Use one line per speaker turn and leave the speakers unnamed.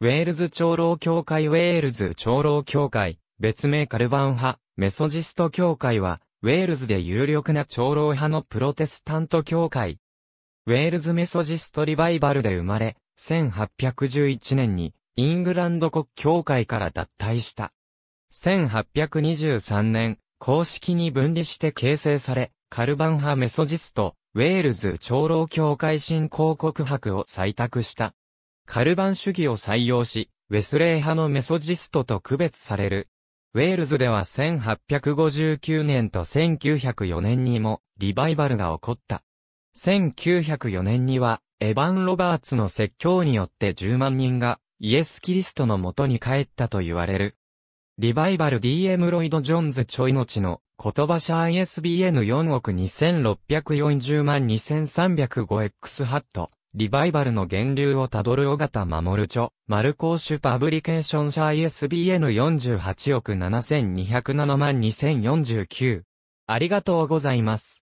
ウェールズ長老協会
ウェールズ長老協会、別名カルバン派、メソジスト協会は、ウェールズで有力な長老派のプロテスタント協会。ウェールズメソジストリバイバルで生まれ、1811年に、イングランド国協会から脱退した。1823年、公式に分離して形成され、カルバン派メソジスト、ウェールズ長老協会新興告白を採択した。カルバン主義を採用し、ウェスレー派のメソジストと区別される。ウェールズでは1859年と1904年にもリバイバルが起こった。1904年にはエヴァン・ロバーツの説教によって10万人がイエス・キリストの元に帰ったと言われる。リバイバル DM ロイド・ジョンズ・チョイノチの言葉社 ISBN4 億2640万 2305X ハットリバイバルの源流をたどる尾形守著、マルコーシュパブリケーション社 ISBN48 億7207万2049。
ありがとうございます。